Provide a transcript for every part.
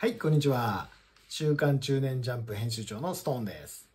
はい、こんにちは。週刊中年ジャンプ編集長のストーンです。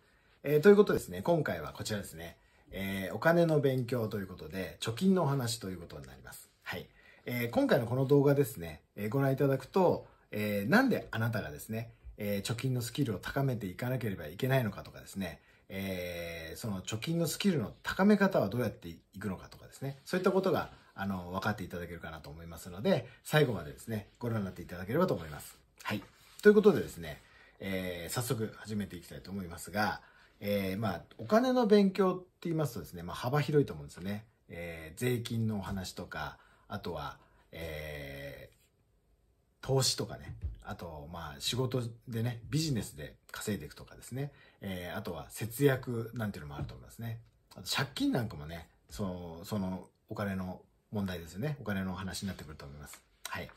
えー、ということですね、今回はこちらですね、えー、お金の勉強ということで、貯金のお話ということになります。はい。えー、今回のこの動画ですね、えご覧いただくと、えなんであなたがですね、え貯金のスキルを高めていかなければいけないのかとかですね、えその貯金のスキルの高め方はどうやっていくのかとかですね、そういったことがあの分かっていただけるかなと思いますので、最後までですね、ご覧になっていただければと思います。はい。ということでですね、えー、早速始めていきたいと思いますが、えー、まあ、お金の勉強って言いますとですね、まあ、幅広いと思うんですよね。えー、税金のお話とか、あとは、えー、投資とかね、あと、まあ、仕事でね、ビジネスで稼いでいくとかですね、えー、あとは節約なんていうのもあると思いますね。あと、借金なんかもね、その、そのお金の問題ですよね。お金の話になってくると思います。はい。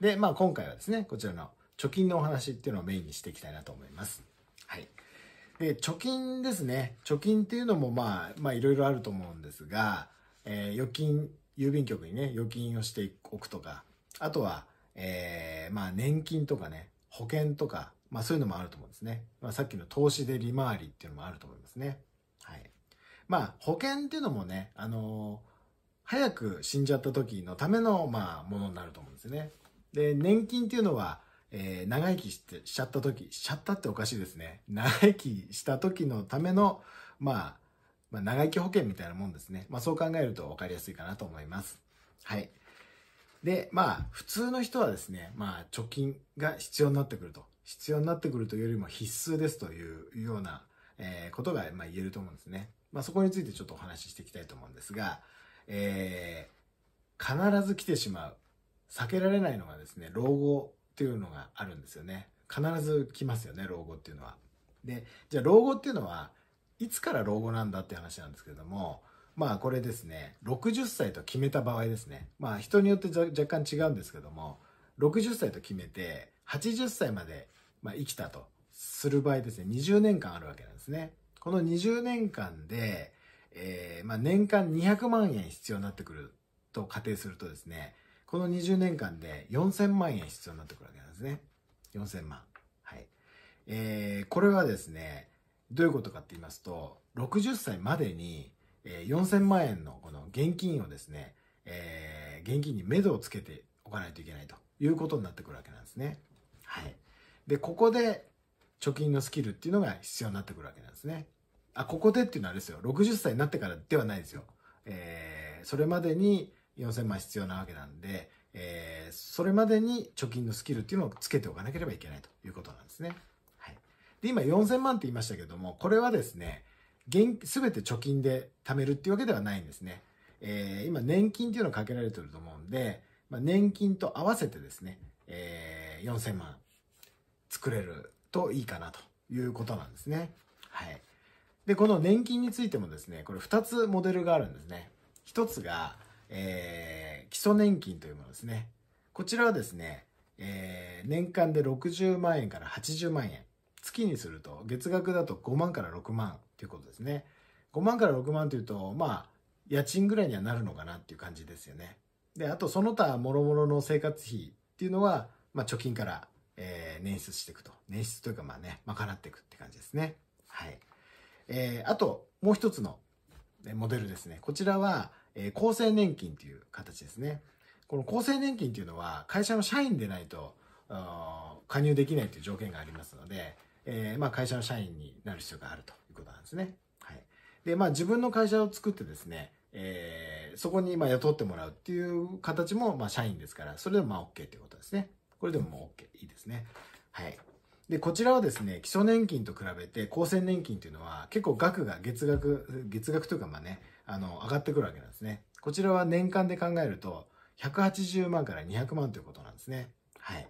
で、まあ、今回はですね、こちらの貯金のお話っていうのをメインにしていきたいなと思います。はい。で、貯金ですね。貯金っていうのもまあ、まあいろいろあると思うんですが、えー、預金、郵便局にね、預金をしておくとか、あとは、えー、まあ年金とかね、保険とか、まあそういうのもあると思うんですね。まあさっきの投資で利回りっていうのもあると思いますね。はい。まあ保険っていうのもね、あのー、早く死んじゃった時のための、まあ、ものになると思うんですね。で、年金っていうのは、えー、長生きしてしちゃった時、しちゃったっておかしいですね。長生きした時のための、まあ、まあ、長生き保険みたいなもんですね。まあ、そう考えると分かりやすいかなと思います。はい。で、まあ、普通の人はですね、まあ、貯金が必要になってくると。必要になってくるというよりも必須ですというような、えー、ことが、まあ、言えると思うんですね。まあ、そこについてちょっとお話ししていきたいと思うんですが、えー、必ず来てしまう。避けられないのがですね、老後っていうのがあるんですよね。必ず来ますよね、老後っていうのは。で、じゃあ老後っていうのは、いつから老後なんだって話なんですけども、まあこれですね、60歳と決めた場合ですね。まあ人によって若干違うんですけども、60歳と決めて、80歳まで、まあ、生きたとする場合ですね、20年間あるわけなんですね。この20年間で、えー、まあ年間200万円必要になってくると仮定するとですね、この20年間で4000万円必要になってくるわけなんですね。4000万。はい。えー、これはですね、どういうことかって言いますと、60歳までに、えー、4000万円のこの現金をですね、えー、現金に目処をつけておかないといけないということになってくるわけなんですね。はい。で、ここで貯金のスキルっていうのが必要になってくるわけなんですね。あ、ここでっていうのはあれですよ。60歳になってからではないですよ。えー、それまでに、4000万必要なわけなんで、えー、それまでに貯金のスキルっていうのをつけておかなければいけないということなんですね。はい。で、今4000万って言いましたけども、これはですね、現、すべて貯金で貯めるっていうわけではないんですね。えー、今年金っていうのをかけられてると思うんで、まあ、年金と合わせてですね、えー、4000万作れるといいかなということなんですね。はい。で、この年金についてもですね、これ2つモデルがあるんですね。1つが、えー、基礎年金というものですね。こちらはですね、えー、年間で60万円から80万円。月にすると、月額だと5万から6万ということですね。5万から6万というと、まあ、家賃ぐらいにはなるのかなっていう感じですよね。で、あとその他もろもろの生活費っていうのは、まあ、貯金から、えー、捻出していくと。捻出というかまあね、賄っていくって感じですね。はい。えー、あと、もう一つの、モデルですね。こちらは、えー、厚生年金という形ですね。この厚生年金というのは、会社の社員でないと、加入できないという条件がありますので、えー、まあ、会社の社員になる必要があるということなんですね。はい。で、まあ、自分の会社を作ってですね、えー、そこにま雇ってもらうっていう形も、ま社員ですから、それでもまあ OK ということですね。これでももう OK、いいですね。はい。で、こちらはですね、基礎年金と比べて、厚生年金というのは、結構額が、月額、月額というかまあね、あの、上がってくるわけなんですね。こちらは年間で考えると、180万から200万ということなんですね。はい。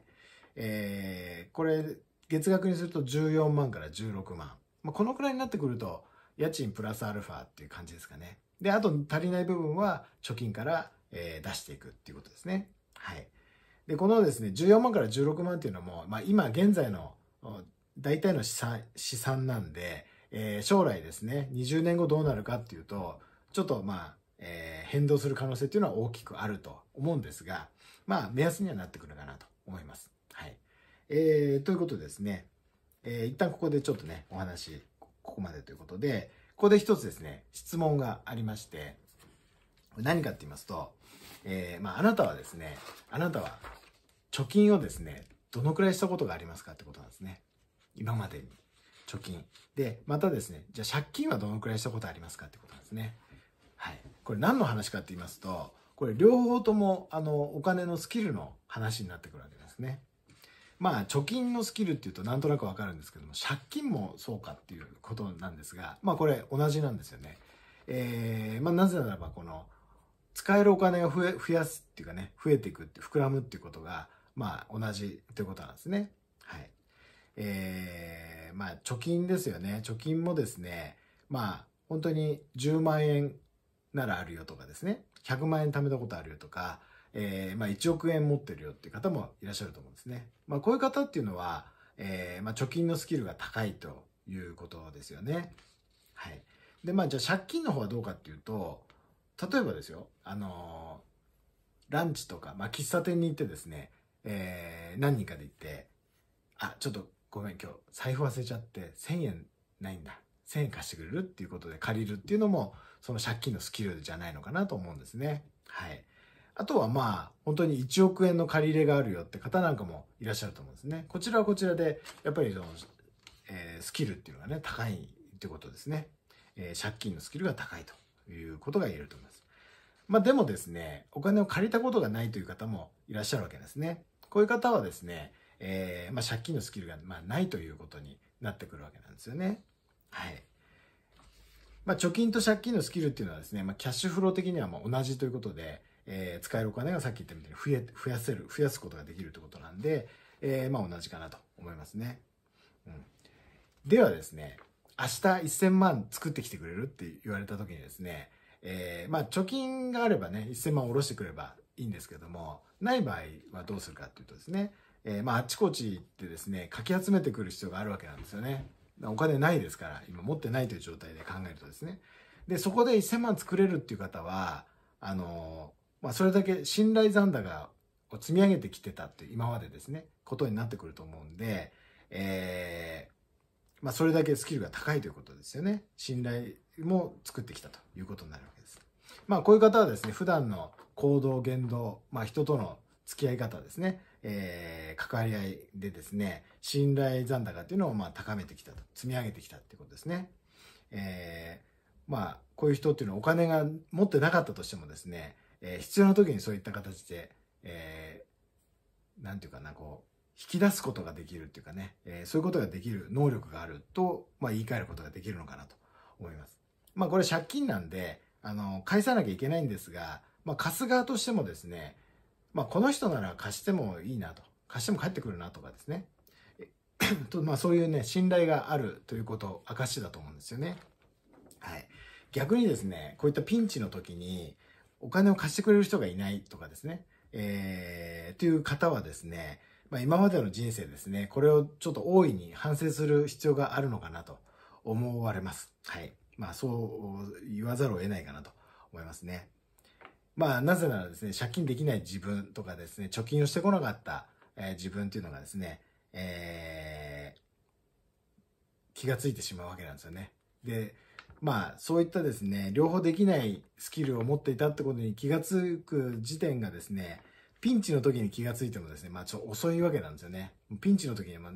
えー、これ、月額にすると14万から16万。まあ、このくらいになってくると、家賃プラスアルファっていう感じですかね。で、あと足りない部分は貯金から、えー、出していくっていうことですね。はい。で、このですね、14万から16万っていうのも、まあ、今現在の大体の資産資産なんで、えー、将来ですね、20年後どうなるかっていうと、ちょっとまあ、えー、変動する可能性っていうのは大きくあると思うんですが、まあ、目安にはなってくるかなと思います。はい。えー、ということですね、えー、一旦ここでちょっとね、お話、ここまでということで、ここで一つですね、質問がありまして、何かって言いますと、えー、まあ、あなたはですね、あなたは貯金をですね、どのくらいしたことがありますかってことなんですね。今までに。貯金。で、またですね、じゃあ借金はどのくらいしたことありますかってことなんですね。はい、これ何の話かって言いますとこれ両方ともあのお金のスキルの話になってくるわけですね。まあ貯金のスキルっていうとなんとなくわかるんですけども借金もそうかっていうことなんですがまあこれ同じなんですよね。えー、まあ、なぜならばこの使えるお金が増え増やすっていうかね増えていくって膨らむっていうことがまあ同じということなんですね。はい。えー、まあ貯金ですよね。貯金もですねまあ本当に10万円ならあるよとかですね、100万円貯めたことあるよとか、えー、まあ1億円持ってるよっていう方もいらっしゃると思うんですね。まあこういう方っていうのは、えー、まあ貯金のスキルが高いということですよね。はい。で、まあじゃあ借金の方はどうかっていうと、例えばですよ、あのー、ランチとか、まあ喫茶店に行ってですね、えー、何人かで行って、あ、ちょっとごめん、今日財布忘れちゃって1000円ないんだ。1000円貸してくれるっていうことで借りるっていうのも、その借金のスキルじゃないのかなと思うんですね。はい。あとはまあ、本当に1億円の借り入れがあるよって方なんかもいらっしゃると思うんですね。こちらはこちらで、やっぱりその、えー、スキルっていうのがね、高いってことですね。えー、借金のスキルが高いということが言えると思います。まあでもですね、お金を借りたことがないという方もいらっしゃるわけですね。こういう方はですね、えー、まあ、借金のスキルが、まあないということになってくるわけなんですよね。はい。まあ、貯金と借金のスキルっていうのはですね、まあ、キャッシュフロー的にはま同じということで、えー、使えるお金がさっき言ったみたいに増え増やせる、増やすことができるってことなんで、えー、まあ、同じかなと思いますね。うん。ではですね、明日1000万作ってきてくれるって言われた時にですね、えー、まあ貯金があればね、1000万下ろしてくればいいんですけども、ない場合はどうするかっていうとですね、えー、まああっちこっち行ってですね、かき集めてくる必要があるわけなんですよね。お金ないですから、今持ってないという状態で考えるとですね。で、そこで1000万作れるっていう方は、あの、まあ、それだけ信頼残高を積み上げてきてたっていう今までですね、ことになってくると思うんで、えー、まあ、それだけスキルが高いということですよね。信頼も作ってきたということになるわけです。まあ、こういう方はですね、普段の行動、言動、まあ、人との付き合い方ですね、えー、関わり合いでですね、信頼残高っていうのをまあ高めてきたと、積み上げてきたっていうことですね。えー、まあ、こういう人っていうのはお金が持ってなかったとしてもですね、えー、必要な時にそういった形で、えー、なんていうかな、こう、引き出すことができるっていうかね、えー、そういうことができる能力があると、まあ、言い換えることができるのかなと思います。まあ、これ借金なんで、あの、返さなきゃいけないんですが、まあ、貸す側としてもですね、まあ、この人なら貸してもいいなと貸しても帰ってくるなとかですねとまあそういうね信頼があるということ証だと思うんですよねはい逆にですねこういったピンチの時にお金を貸してくれる人がいないとかですねえー、という方はですね、まあ、今までの人生ですねこれをちょっと大いに反省する必要があるのかなと思われますはいまあそう言わざるを得ないかなと思いますねまあ、なぜならですね、借金できない自分とかですね、貯金をしてこなかった、えー、自分というのがですね、えー、気がついてしまうわけなんですよね。で、まあ、そういったですね、両方できないスキルを持っていたってことに気がつく時点がですね、ピンチの時に気がついてもですね、まあちょ遅いわけなんですよね。ピンチの時に、まあ、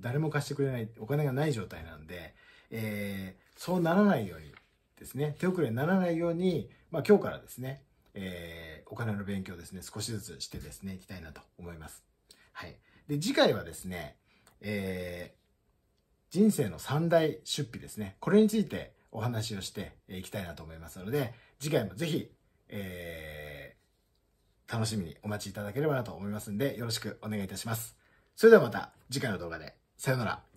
誰も貸してくれない、お金がない状態なんで、えー、そうならないようにですね、手遅れにならないように、まあ今日からですね、えー、お金の勉強ですね、少しずつしてですね、いきたいなと思います。はい。で、次回はですね、えー、人生の三大出費ですね。これについてお話をしていきたいなと思いますので、次回もぜひ、えー、楽しみにお待ちいただければなと思いますんで、よろしくお願いいたします。それではまた次回の動画で。さようなら。